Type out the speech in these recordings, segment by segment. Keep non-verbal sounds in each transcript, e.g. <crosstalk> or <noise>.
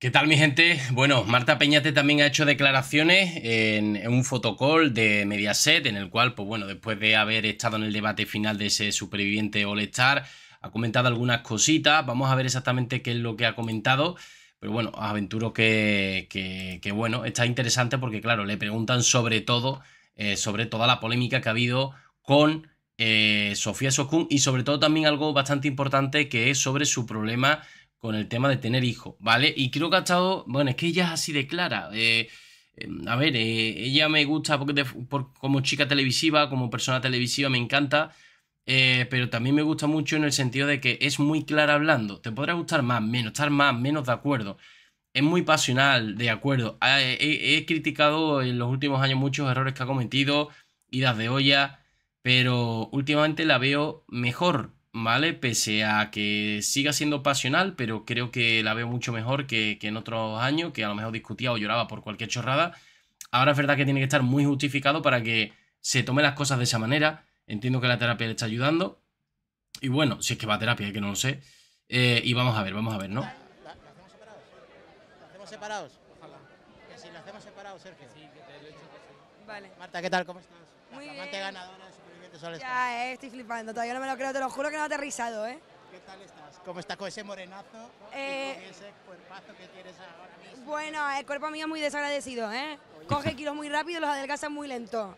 ¿Qué tal mi gente? Bueno, Marta Peñate también ha hecho declaraciones en, un fotocall de Mediaset en el cual, pues bueno, después de haber estado en el debate final de ese superviviente All Star, ha comentado algunas cositas, vamos a ver exactamente qué es lo que ha comentado, pero bueno, aventuro que, que, bueno, está interesante porque claro, le preguntan sobre todo, eh, sobre toda la polémica que ha habido con eh, Sofía Soskun, y sobre todo también algo bastante importante que es sobre su problema con el tema de tener hijos, ¿vale? Y creo que ha estado, bueno, es que ella es así de clara. Eh, eh, a ver, eh, ella me gusta porque como chica televisiva, como persona televisiva, me encanta, pero también me gusta mucho en el sentido de que es muy clara hablando. Te podrá gustar más, menos, estar más, menos de acuerdo. Es muy pasional, de acuerdo. He, he criticado en los últimos años muchos errores que ha cometido, idas de olla, pero últimamente la veo mejor, ¿vale? Pese a que siga siendo pasional, pero creo que la veo mucho mejor que, en otros años, que a lo mejor discutía o lloraba por cualquier chorrada. Ahora es verdad que tiene que estar muy justificado para que se tome las cosas de esa manera. Entiendo que la terapia le está ayudando. Y bueno, si es que va a terapia, que no lo sé. Eh, y vamos a ver, vamos a ver, ¿no? separados. Ojalá. Vale. Marta, ¿qué tal? ¿Cómo estás? Muy bien. Ya, eh, estoy flipando, todavía no me lo creo, te lo juro que no he aterrizado, ¿eh? ¿Qué tal estás? ¿Cómo está con ese morenazo eh, con ese cuerpazo que tienes ahora mismo? Bueno, el cuerpo mío es muy desagradecido, ¿eh? Coge <laughs> kilos muy rápido, y los adelgaza muy lento.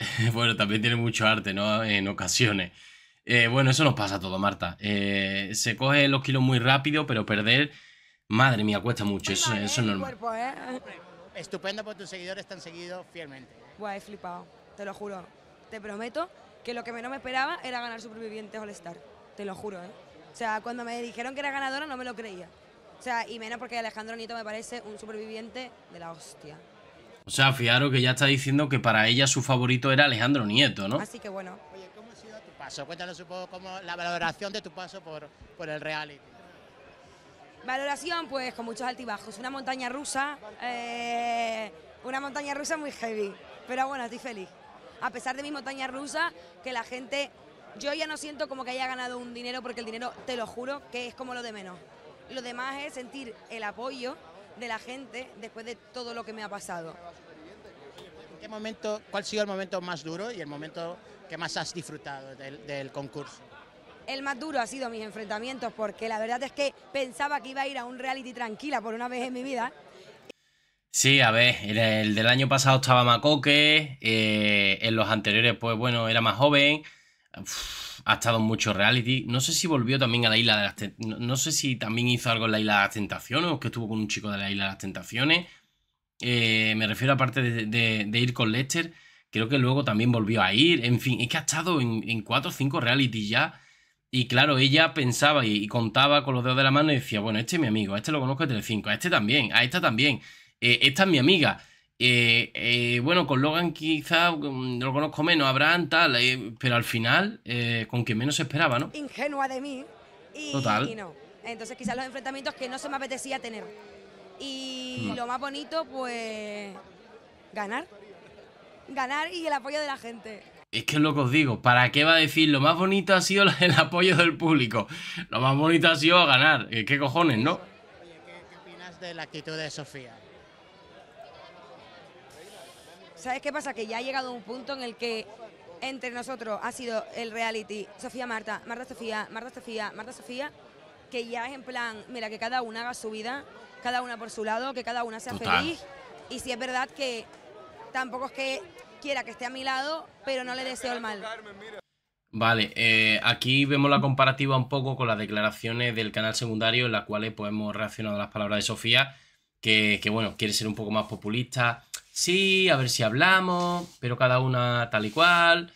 <laughs> bueno, también tiene mucho arte, ¿no? En ocasiones. Eh, bueno, eso nos pasa a todos, Marta. Eh, se coge los kilos muy rápido, pero perder, madre mía, cuesta mucho. Eso, eso es normal. Estupendo por tus seguidores están seguidos fielmente. Guay, flipado, te lo juro. Te prometo que lo que menos me esperaba era ganar Supervivientes All Star, te lo juro, ¿eh? O sea, cuando me dijeron que era ganadora no me lo creía. O sea, y menos porque Alejandro Nieto me parece un superviviente de la hostia. O sea, Fiaro, que ya está diciendo que para ella su favorito era Alejandro Nieto, ¿no? Así que bueno. Oye, ¿cómo ha sido tu paso? Cuéntanos un poco cómo la valoración de tu paso por, por el reality. Valoración, pues con muchos altibajos. Una montaña rusa, eh, una montaña rusa muy heavy. Pero bueno, estoy feliz a pesar de mi montaña rusa, que la gente, yo ya no siento como que haya ganado un dinero, porque el dinero, te lo juro, que es como lo de menos. Lo demás es sentir el apoyo de la gente después de todo lo que me ha pasado. qué momento, cuál ha sido el momento más duro y el momento que más has disfrutado del, del concurso? El más duro ha sido mis enfrentamientos porque la verdad es que pensaba que iba a ir a un reality tranquila por una vez en mi vida Sí, a ver, el, el del año pasado estaba Macoque, eh, en los anteriores, pues bueno, era más joven, ha estado en mucho reality. No sé si volvió también a la Isla de las Tentaciones, no, sé si también hizo algo en la Isla de las Tentaciones o que estuvo con un chico de la Isla de las Tentaciones. Eh, me refiero aparte de, de, ir con Lester, creo que luego también volvió a ir, en fin, es que ha estado en, cuatro, 4 o 5 reality ya. Y claro, ella pensaba y, contaba con los dedos de la mano y decía, bueno, este es mi amigo, este lo conozco de Telecinco, a este también, a esta también. Eh, esta es mi amiga. Eh, eh, bueno, con Logan quizá mm, lo conozco menos, Abraham tal, pero al final con quien menos esperaba, ¿no? Ingenua de mí. Y, no. Entonces quizás los enfrentamientos que no se me apetecía tener. Y mm. lo más bonito, pues, ganar. Ganar y el apoyo de la gente. Es que es lo que os digo, ¿para qué va a decir? Lo más bonito ha sido <laughs> el apoyo del público. Lo más bonito ha sido ganar. ¿Qué cojones, no? Oye, qué opinas de la actitud de Sofía? ¿sabes qué pasa? Que ya ha llegado un punto en el que entre nosotros ha sido el reality Sofía Marta, Marta Sofía, Marta Sofía, Marta Sofía, que ya es en plan, mira, que cada una haga su vida, cada una por su lado, que cada una sea feliz. Y si es verdad que tampoco es que quiera que esté a mi lado, pero no le deseo el mal. Vale, eh, aquí vemos la comparativa un poco con las declaraciones del canal secundario en las cuales pues, hemos reaccionado a las palabras de Sofía, que, que bueno, quiere ser un poco más populista, sí, a ver si hablamos, pero cada una tal y cual.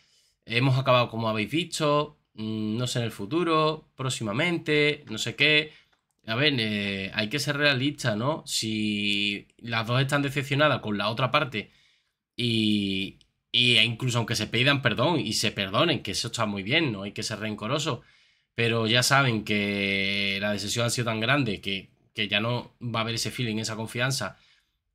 Hemos acabado como habéis visto, mm, no sé en el futuro, próximamente, no sé qué. A ver, eh, hay que ser realista, ¿no? Si las dos están decepcionadas con la otra parte y, y e incluso aunque se pidan perdón y se perdonen, que eso está muy bien, no hay que ser rencoroso, pero ya saben que la decepción ha sido tan grande que, que ya no va a haber ese feeling, esa confianza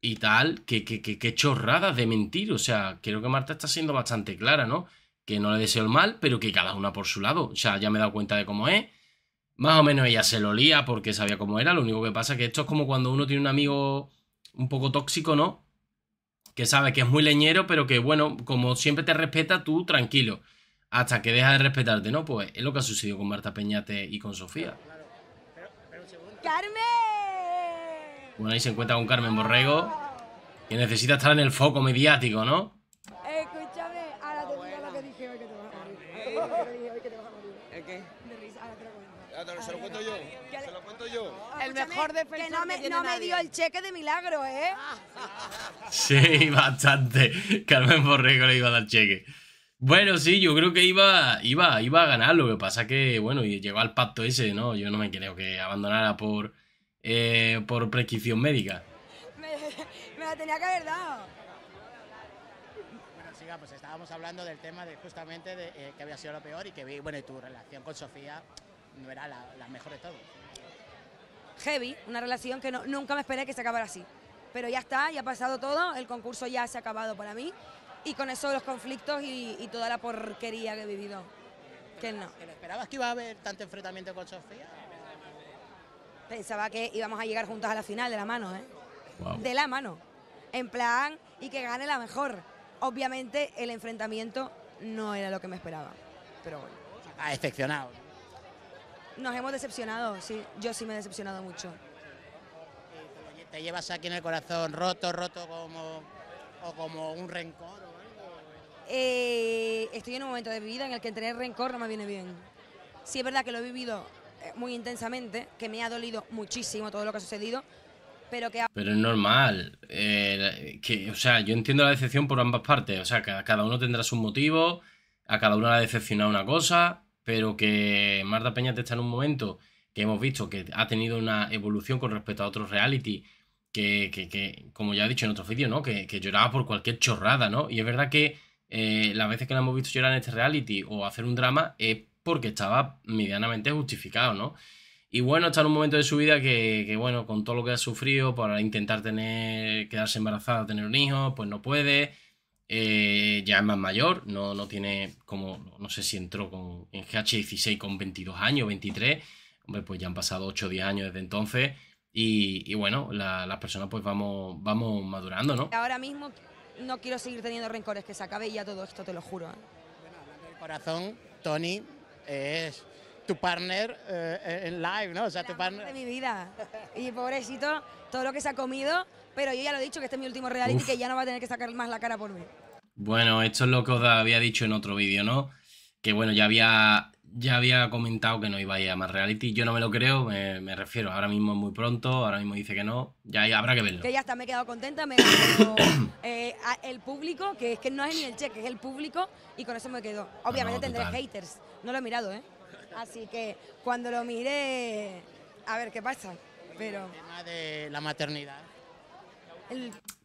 y tal, que, que, chorradas de mentir. O sea, creo que Marta está siendo bastante clara, ¿no? Que no le deseo el mal, pero que cada una por su lado. O sea, ya me he dado cuenta de cómo es. Más o menos ella se lo lía porque sabía cómo era. Lo único que pasa es que esto es como cuando uno tiene un amigo un poco tóxico, ¿no? Que sabe que es muy leñero, pero que, bueno, como siempre te respeta, tú tranquilo. Hasta que deja de respetarte, ¿no? Pues es lo que ha sucedido con Marta Peñate y con Sofía. ¡Carmen! Bueno, ahí se encuentra con Carmen Borrego, que necesita estar en el foco mediático, ¿no? Eh, escúchame, ahora te digo lo que dije hoy que te vas a morir. Lo dije hoy que te vas a morir. ¿El qué? De risa, ahora te lo ¿Se lo cuento yo? ¿Se lo cuento yo? El mejor defensor que no me, no me dio el cheque de milagro, ¿eh? Sí, bastante. Carmen Borrego le iba a dar cheque. Bueno, sí, yo creo que iba, iba, iba a ganar. Lo que pasa que, bueno, y llegó al pacto ese, ¿no? Yo no me creo que abandonara por eh, por prescripción médica. Me, la tenía que haber dado. Bueno, siga, pues estábamos hablando del tema de justamente de eh, que había sido lo peor y que vi, bueno, tu relación con Sofía no era la, mejor de todos. Heavy, una relación que nunca me esperé que se acabara así. Pero ya está, ya ha pasado todo, el concurso ya se ha acabado para mí y con eso los conflictos y, toda la porquería que he vivido. Que no. esperabas que iba a haber tanto enfrentamiento con Sofía? pensaba que íbamos a llegar juntas a la final de la mano, ¿eh? De la mano. En plan, y que gane la mejor. Obviamente el enfrentamiento no era lo que me esperaba, pero bueno. Ha ah, decepcionado. Nos hemos decepcionado, sí. Yo sí me he decepcionado mucho. ¿Te llevas aquí en el corazón roto, roto como, o como un rencor o algo? Eh, estoy en un momento de vida en el que tener rencor no me viene bien. Sí es verdad que lo he vivido eh, muy intensamente, que me ha dolido muchísimo todo lo que ha sucedido, pero que... Pero es normal, eh, que, o sea, yo entiendo la decepción por ambas partes, o sea, que cada uno tendrá sus motivo a cada uno le ha decepcionado una cosa, pero que Marta Peña te está en un momento que hemos visto que ha tenido una evolución con respecto a otros reality, que, como ya he dicho en otro vídeo ¿no? Que, que, lloraba por cualquier chorrada, ¿no? Y es verdad que eh, las veces que la hemos visto llorar en este reality o hacer un drama es porque estaba medianamente justificado, ¿no? Y bueno, está en un momento de su vida que, bueno, con todo lo que ha sufrido para intentar tener, quedarse embarazada, tener un hijo, pues no puede. Eh, ya es más mayor, no, tiene como, no sé si entró con, en GH16 con 22 años, 23. Hombre, pues ya han pasado 8 o 10 años desde entonces. Y, bueno, las personas pues vamos, vamos madurando, ¿no? Ahora mismo no quiero seguir teniendo rencores, que se acabe ya todo esto, te lo juro. ¿eh? Bueno, hablando corazón, Tony es tu partner eh, eh, en live, ¿no? O sea, tu partner... de mi vida. Y pobrecito, todo lo que se ha comido, pero yo ya lo he dicho que este es mi último reality que ya no va a tener que sacar más la cara por mí. Bueno, esto es lo que os había dicho en otro vídeo, ¿no? Que bueno, ya había ya había comentado que no iba a ir a más reality. Yo no me lo creo, me, refiero. Ahora mismo es muy pronto, ahora mismo dice que no. Ya, habrá que verlo. Que ya está, me he quedado contenta. Me he <coughs> eh, el público, que es que no es ni el cheque, es el público, y con eso me quedo. Obviamente tendré haters. No lo he mirado, ¿eh? Así que cuando lo miré, a ver qué pasa. Pero. El tema de la maternidad.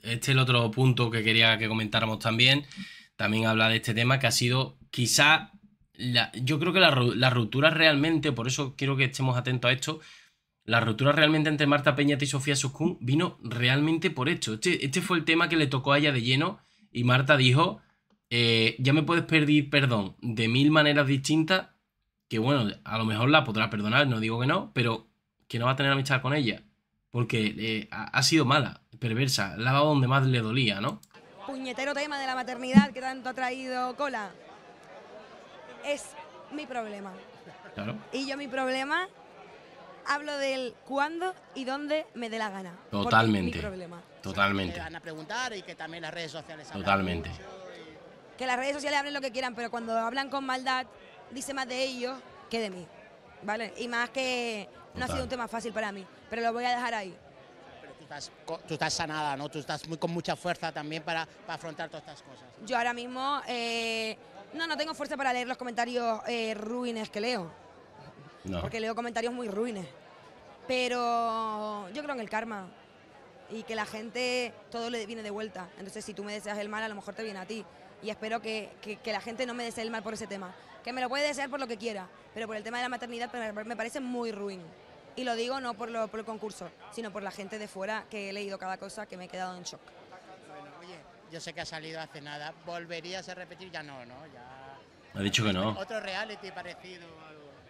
Este es el otro punto que quería que comentáramos también. También habla de este tema que ha sido quizá yo creo que la, la, ruptura realmente, por eso quiero que estemos atentos a esto, la ruptura realmente entre Marta Peñate y Sofía Suscún vino realmente por esto. Este, este, fue el tema que le tocó a ella de lleno y Marta dijo, eh, ya me puedes pedir perdón de mil maneras distintas, que bueno, a lo mejor la podrás perdonar, no digo que no, pero que no va a tener amistad con ella, porque eh, ha sido mala, perversa, la va donde más le dolía, ¿no? Puñetero tema de la maternidad que tanto ha traído cola es mi problema. Y yo mi problema hablo del cuándo y dónde me dé la gana. Totalmente. Totalmente. preguntar también las redes Totalmente. Que las redes sociales hablen lo que quieran, pero cuando hablan con maldad, dice más de ellos que de mí. ¿Vale? Y más que no ha sido un tema fácil para mí, pero lo voy a dejar ahí. tú estás, sanada, ¿no? Tú estás muy, con mucha fuerza también para, afrontar todas estas cosas. Yo ahora mismo eh, no, no tengo fuerza para leer los comentarios eh, ruines que leo. Porque leo comentarios muy ruines. Pero yo creo en el karma. Y que la gente, todo le viene de vuelta. Entonces, si tú me deseas el mal, a lo mejor te viene a ti. Y espero que, la gente no me desee el mal por ese tema. Que me lo puede desear por lo que quiera. Pero por el tema de la maternidad me parece muy ruin. Y lo digo no por, lo, por el concurso, sino por la gente de fuera que he leído cada cosa que me he quedado en shock yo sé que ha salido hace nada. ¿Volverías a repetir? Ya no, ¿no? Ya... Ha dicho que no. Otro reality parecido.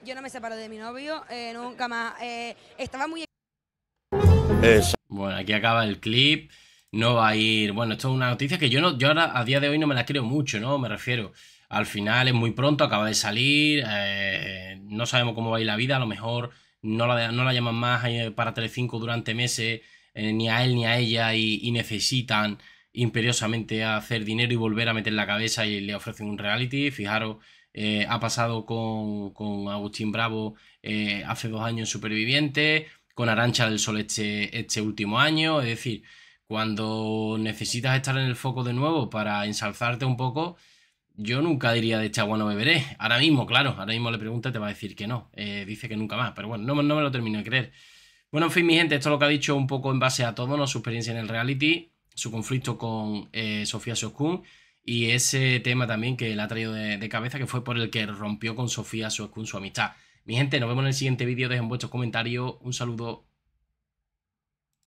Yo no me separo de mi novio, eh, nunca más. Eh, estaba muy... Bueno, aquí acaba el clip. No va a ir... Bueno, esto es una noticia que yo, no, yo ahora, a día de hoy no me la creo mucho, ¿no? Me refiero al final es muy pronto, acaba de salir, eh, no sabemos cómo va a ir la vida, a lo mejor no la, no la llaman más para Telecinco durante meses, ni a él ni a ella, y necesitan imperiosamente a hacer dinero y volver a meter la cabeza y le ofrecen un reality. Fijaros, eh, ha pasado con, Agustín Bravo eh, hace dos años Superviviente, con Arancha del Sol este, este, último año. Es decir, cuando necesitas estar en el foco de nuevo para ensalzarte un poco, yo nunca diría de este agua no beberé. Ahora mismo, claro, ahora mismo le pregunta te va a decir que no. Eh, dice que nunca más, pero bueno, no, no me lo termino de creer. Bueno, en fin, mi gente, esto es lo que ha dicho un poco en base a todo, ¿no? Su experiencia en el reality su conflicto con eh, Sofía Soskun y ese tema también que le ha traído de, cabeza, que fue por el que rompió con Sofía Soskun su amistad. Mi gente, nos vemos en el siguiente vídeo. Dejen vuestros comentarios. Un saludo